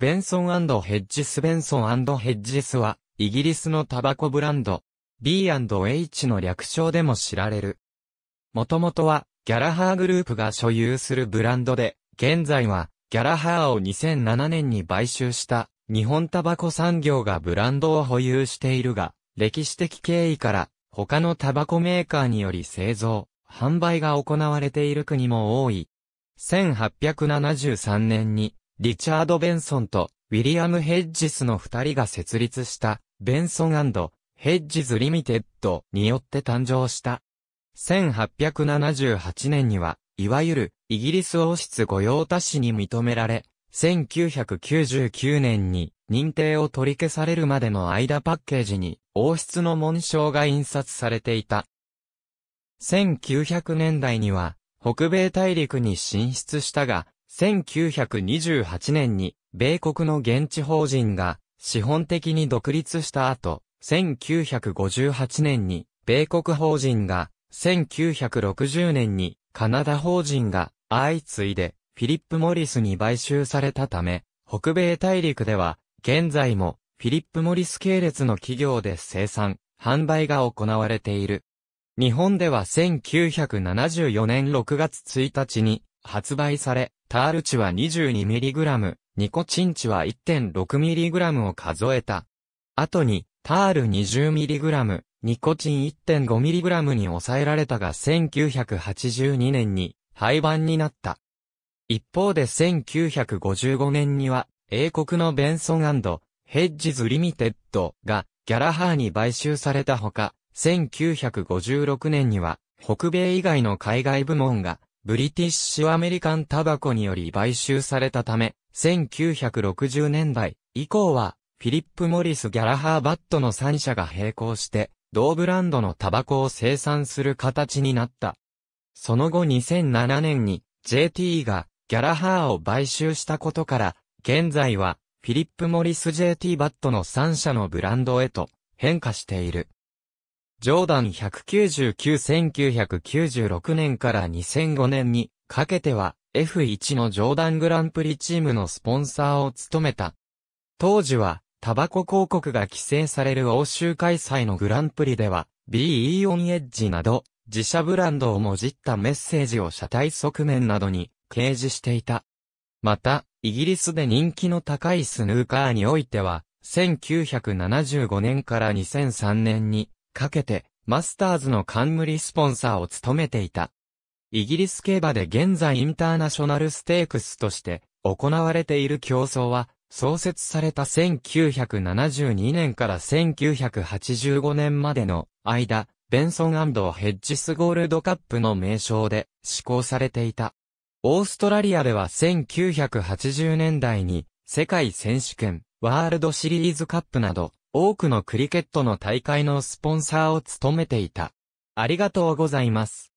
ベンソンヘッジスベンソンヘッジスは、イギリスのタバコブランド、B&H の略称でも知られる。もともとは、ギャラハーグループが所有するブランドで、現在は、ギャラハーを2007年に買収した、日本タバコ産業がブランドを保有しているが、歴史的経緯から、他のタバコメーカーにより製造、販売が行われている国も多い。1873年に、リチャード・ベンソンとウィリアム・ヘッジスの二人が設立したベンソンヘッジズ・リミテッドによって誕生した。1878年には、いわゆるイギリス王室御用達に認められ、1999年に認定を取り消されるまでの間パッケージに王室の紋章が印刷されていた。1900年代には北米大陸に進出したが、1928年に、米国の現地法人が、資本的に独立した後、1958年に、米国法人が、1960年に、カナダ法人が、相次いで、フィリップ・モリスに買収されたため、北米大陸では、現在も、フィリップ・モリス系列の企業で生産、販売が行われている。日本では1974年6月1日に発売され、タール値は 22mg、ニコチン値は 1.6mg を数えた。後に、タール 20mg、ニコチン 1.5mg に抑えられたが1982年に廃盤になった。一方で1955年には、英国のベンソンヘッジズ・リミテッドがギャラハーに買収されたほか、1956年には、北米以外の海外部門がブリティッシュアメリカンタバコにより買収されたため、1960年代以降は、フィリップ・モリス・ギャラハー・バットの3社が並行して、同ブランドのタバコを生産する形になった。その後2007年に JT がギャラハーを買収したことから、現在はフィリップ・モリス JT バットの3社のブランドへと変化している。ジョーダン199-1996年から2005年にかけては F1 のジョーダングランプリチームのスポンサーを務めた。当時はタバコ広告が規制される欧州開催のグランプリでは BE オンエッジなど自社ブランドをもじったメッセージを車体側面などに掲示していた。また、イギリスで人気の高いスヌーカーにおいては、1975年から2003年にかけて、マスターズの冠スポンサーを務めていた。イギリス競馬で現在インターナショナルステークスとして行われている競争は、創設された1972年から1985年までの間、ベンソンヘッジスゴールドカップの名称で施行されていた。オーストラリアでは1980年代に世界選手権、ワールドシリーズカップなど多くのクリケットの大会のスポンサーを務めていた。ありがとうございます。